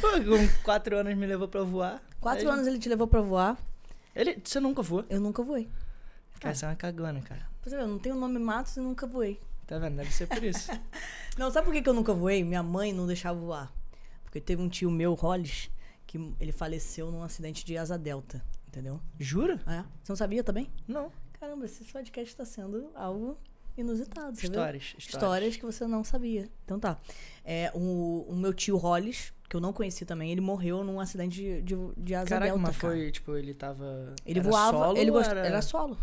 com quatro anos me levou pra voar. Quatro aí... anos ele te levou pra voar. Ele, você nunca voou? Eu nunca voei. Cara, você é uma cagona, cara. Pois é, eu não tenho o nome Matos e nunca voei. Tá vendo? Deve ser por isso. não, sabe por que, eu nunca voei? Minha mãe não deixava voar. Porque teve um tio meu, Hollis, que ele faleceu num acidente de asa delta, entendeu? Jura? É. Você não sabia também? Não. Caramba, esse podcast tá sendo algo inusitado. Histórias, histórias, histórias. que você não sabia. Então tá. É, o, o meu tio Hollis, que eu não conheci também, ele morreu num acidente de, de, de asa delta, cara. foi, tipo, ele tava... Ele era voava, solo, ele gost... era... era... solo.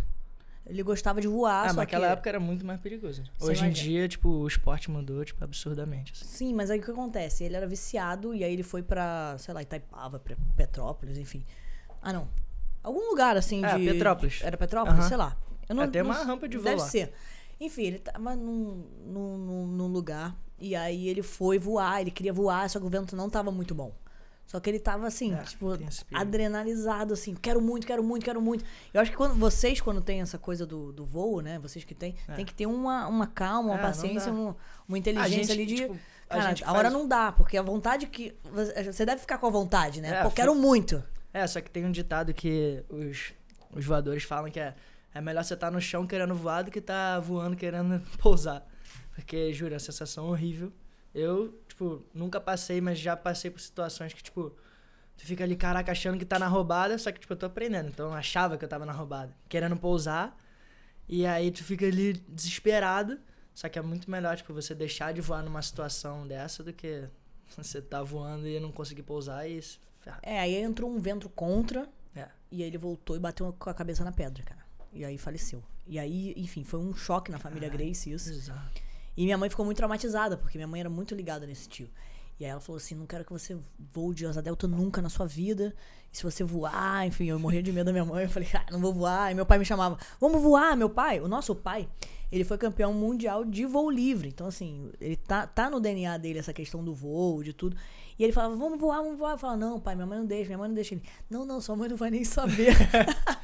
Ele gostava de voar, ah, mas naquela que... época era muito mais perigoso. Hoje em dia, tipo, o esporte mudou, tipo, absurdamente. Assim. Sim, mas aí o que acontece? Ele era viciado e aí ele foi pra, sei lá, Itaipava, pra Petrópolis, enfim. Ah, não. Algum lugar, assim, é, de... Petrópolis. Era Petrópolis, sei lá. Eu não, Até não... uma rampa de voo Deve ser. Enfim, ele tava num, num, num lugar e aí ele foi voar, ele queria voar, só que o vento não tava muito bom. Só que ele tava assim, é, tipo, adrenalizado, assim, quero muito, quero muito, quero muito. Eu acho que quando, vocês, quando tem essa coisa do, do voo, né? Vocês que tem, é. tem que ter uma, uma calma, uma é, paciência, uma inteligência gente, ali de. Tipo, cara, a, a faz... hora não dá, porque a vontade que. Você deve ficar com a vontade, né? É, Pô, quero muito. É, só que tem um ditado que os, os voadores falam que é é melhor você estar tá no chão querendo voar do que estar tá voando querendo pousar. Porque, juro, é uma sensação horrível. Eu, tipo, nunca passei, mas já passei por situações que, tipo, tu fica ali, caraca, achando que tá na roubada, só que, tipo, eu tô aprendendo. Então eu achava que eu tava na roubada, querendo pousar. E aí tu fica ali desesperado. Só que é muito melhor, tipo, você deixar de voar numa situação dessa do que você tá voando e não conseguir pousar e. É, aí entrou um vento contra. É. E aí ele voltou e bateu com a cabeça na pedra, cara. E aí faleceu. E aí, enfim, foi um choque na família Grace isso. Exato. E minha mãe ficou muito traumatizada, porque minha mãe era muito ligada nesse tio. E aí ela falou assim: não quero que você voe de asa delta nunca na sua vida. E se você voar, enfim, eu morria de medo da minha mãe. Eu falei: ah, não vou voar. E meu pai me chamava: vamos voar, meu pai. O nosso pai, ele foi campeão mundial de voo livre. Então, assim, ele tá, tá no DNA dele essa questão do voo, de tudo. E ele falava: vamos voar, vamos voar. Eu falava: não, pai, minha mãe não deixa, minha mãe não deixa. Ele: não, não, sua mãe não vai nem saber.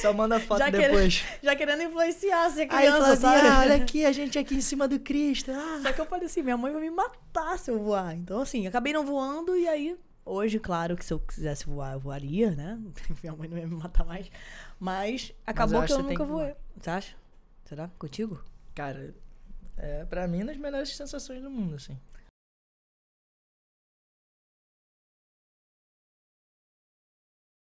Só manda foto já depois. Querendo, já querendo influenciar você querendo criança. Aí assim, ah, olha aqui, a gente aqui em cima do Cristo. Ah. Só que eu falei assim, minha mãe vai me matar se eu voar. Então, assim, acabei não voando e aí. Hoje, claro que se eu quisesse voar, eu voaria, né? Minha mãe não ia me matar mais. Mas acabou Mas eu que eu nunca voei. Você acha? Será? Contigo? Cara, é, pra mim, nas é das melhores sensações do mundo, assim.